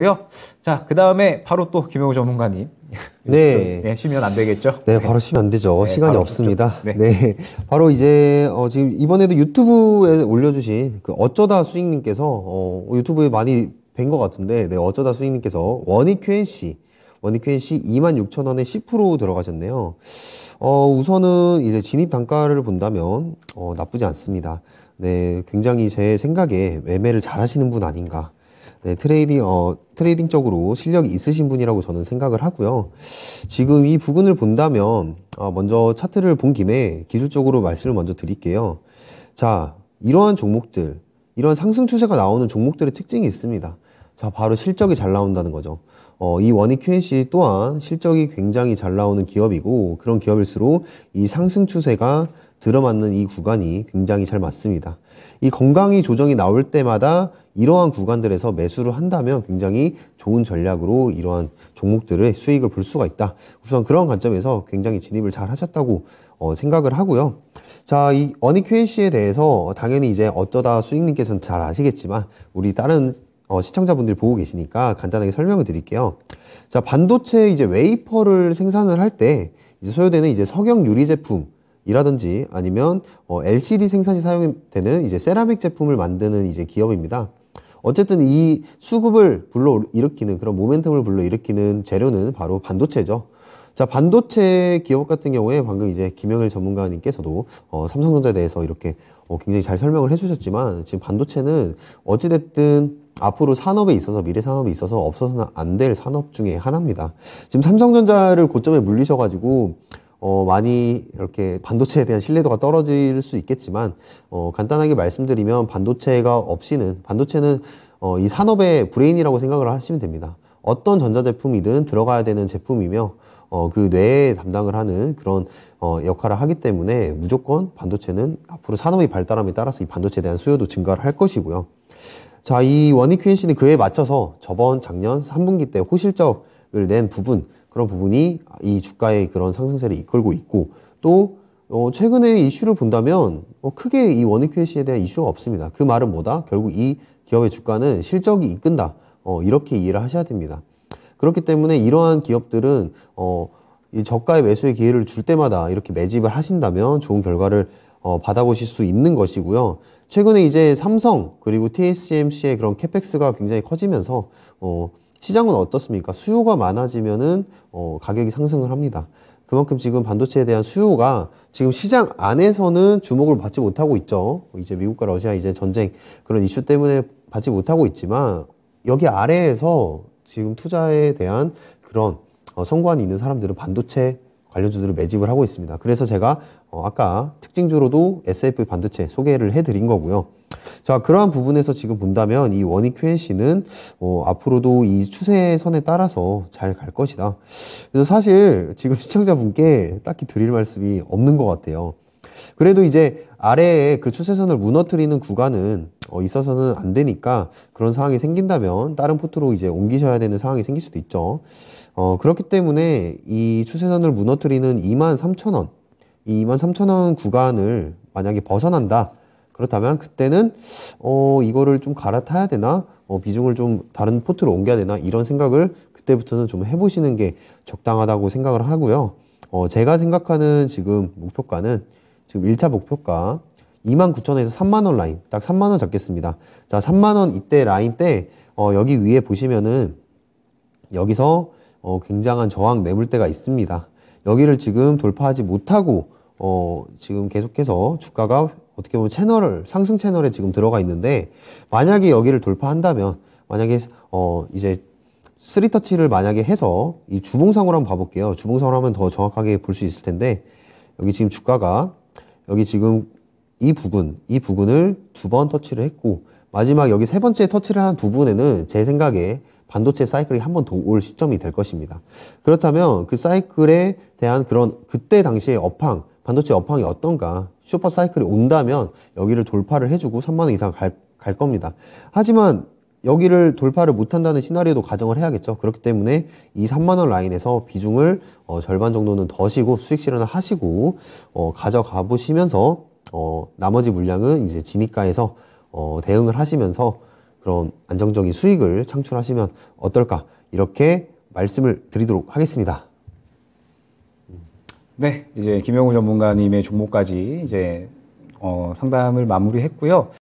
고요. 자, 그 다음에 바로 또 김영우 전문가님. 네. 네. 네. 쉬면 안 되겠죠? 네, 바로 쉬면 안 되죠. 네, 시간이 없습니다. 네. 네. 바로 이제, 어, 지금 이번에도 유튜브에 올려주신 그 어쩌다 수익님께서, 어, 유튜브에 많이 뵌 것 같은데, 네, 어쩌다 수익님께서 원익 QNC, 원익 QNC 26,000원에 10% 들어가셨네요. 어, 우선은 이제 진입 단가를 본다면, 어, 나쁘지 않습니다. 네, 굉장히 제 생각에 매매를 잘 하시는 분 아닌가. 네, 트레이딩, 어, 트레이딩 쪽으로 실력이 있으신 분이라고 저는 생각을 하고요. 지금 이 부분을 본다면, 어, 먼저 차트를 본 김에 기술적으로 말씀을 먼저 드릴게요. 자, 이러한 종목들, 이러한 상승 추세가 나오는 종목들의 특징이 있습니다. 자, 바로 실적이 잘 나온다는 거죠. 어, 이 원익 QNC 또한 실적이 굉장히 잘 나오는 기업이고, 그런 기업일수록 이 상승 추세가 들어맞는 이 구간이 굉장히 잘 맞습니다. 이 건강이 조정이 나올 때마다 이러한 구간들에서 매수를 한다면 굉장히 좋은 전략으로 이러한 종목들의 수익을 볼 수가 있다. 우선 그런 관점에서 굉장히 진입을 잘 하셨다고 어, 생각을 하고요. 자, 이 어니큐엔씨에 대해서 당연히 이제 어쩌다 수익님께서는 잘 아시겠지만 우리 다른 어, 시청자분들이 보고 계시니까 간단하게 설명을 드릴게요. 자, 반도체 이제 웨이퍼를 생산을 할 때 이제 소요되는 이제 석영 유리 제품 이라든지 아니면 어, LCD 생산이 사용되는 이제 세라믹 제품을 만드는 이제 기업입니다. 어쨌든 이 수급을 불러일으키는 그런 모멘텀을 불러일으키는 재료는 바로 반도체죠. 자, 반도체 기업 같은 경우에 방금 이제 김영일 전문가님께서도 어, 삼성전자에 대해서 이렇게 어, 굉장히 잘 설명을 해주셨지만 지금 반도체는 어찌됐든 앞으로 산업에 있어서 미래 산업에 있어서 없어서는 안 될 산업 중에 하나입니다. 지금 삼성전자를 고점에 물리셔가지고 어, 많이 이렇게 반도체에 대한 신뢰도가 떨어질 수 있겠지만 어, 간단하게 말씀드리면 반도체가 없이는 반도체는 어, 이 산업의 브레인이라고 생각을 하시면 됩니다. 어떤 전자제품이든 들어가야 되는 제품이며 어, 그 뇌에 담당을 하는 그런 어, 역할을 하기 때문에 무조건 반도체는 앞으로 산업이 발달함에 따라서 이 반도체에 대한 수요도 증가를 할 것이고요. 자, 이 원익 퀸시는 그에 맞춰서 저번 작년 3분기 때 호실적을 낸 부분 그런 부분이 이 주가의 그런 상승세를 이끌고 있고 또 어, 최근에 이슈를 본다면 어, 크게 이 원익회시에 대한 이슈가 없습니다. 그 말은 뭐다? 결국 이 기업의 주가는 실적이 이끈다. 어, 이렇게 이해를 하셔야 됩니다. 그렇기 때문에 이러한 기업들은 어, 이 저가의 매수의 기회를 줄 때마다 이렇게 매집을 하신다면 좋은 결과를 어, 받아보실 수 있는 것이고요. 최근에 이제 삼성 그리고 TSMC의 그런 캐펙스가 굉장히 커지면서 어, 시장은 어떻습니까? 수요가 많아지면은 어, 가격이 상승을 합니다. 그만큼 지금 반도체에 대한 수요가 지금 시장 안에서는 주목을 받지 못하고 있죠. 이제 미국과 러시아 이제 전쟁 그런 이슈 때문에 받지 못하고 있지만 여기 아래에서 지금 투자에 대한 그런 어, 성관이 있는 사람들은 반도체 관련주들을 매집을 하고 있습니다. 그래서 제가 어, 아까 특징주로도 SF 반도체 소개를 해드린 거고요. 자, 그러한 부분에서 지금 본다면 이 원익 QNC는 어, 앞으로도 이 추세선에 따라서 잘 갈 것이다. 그래서 사실 지금 시청자분께 딱히 드릴 말씀이 없는 것 같아요. 그래도 이제 아래에 그 추세선을 무너뜨리는 구간은 어, 있어서는 안 되니까 그런 상황이 생긴다면 다른 포트로 이제 옮기셔야 되는 상황이 생길 수도 있죠. 어, 그렇기 때문에 이 추세선을 무너뜨리는 23,000원, 이 23,000원 구간을 만약에 벗어난다. 그렇다면 그때는 어, 이거를 좀 갈아타야 되나? 어, 비중을 좀 다른 포트로 옮겨야 되나? 이런 생각을 그때부터는 좀 해보시는 게 적당하다고 생각을 하고요. 어, 제가 생각하는 지금 목표가는 지금 1차 목표가 29,000원에서 3만원 라인 딱 3만원 잡겠습니다 자 3만원 이때 라인 때 어, 여기 위에 보시면은 여기서 어, 굉장한 저항 매물대가 있습니다 여기를 지금 돌파하지 못하고 어, 지금 계속해서 주가가 어떻게 보면 채널을 상승 채널에 지금 들어가 있는데 만약에 여기를 돌파한다면 만약에 어, 이제 쓰리터치를 만약에 해서 이 주봉상으로 한번 봐볼게요 주봉상으로 하면 더 정확하게 볼 수 있을 텐데 여기 지금 주가가 여기 지금 이 부분, 이 부분을 두 번 터치를 했고 마지막 여기 세 번째 터치를 한 부분에는 제 생각에 반도체 사이클이 한 번 더 올 시점이 될 것입니다. 그렇다면 그 사이클에 대한 그런 그때 당시의 업황, 반도체 업황이 어떤가, 슈퍼 사이클이 온다면 여기를 돌파를 해주고 3만원 이상 갈, 갈 겁니다. 하지만 여기를 돌파를 못한다는 시나리오도 가정을 해야겠죠. 그렇기 때문에 이 3만원 라인에서 비중을 어, 절반 정도는 더시고 수익 실현을 하시고 어, 가져가 보시면서 어, 나머지 물량은 이제 진입가에서 어, 대응을 하시면서 그런 안정적인 수익을 창출하시면 어떨까 이렇게 말씀을 드리도록 하겠습니다. 네, 이제 김영우 전문가님의 종목까지 이제 어, 상담을 마무리했고요.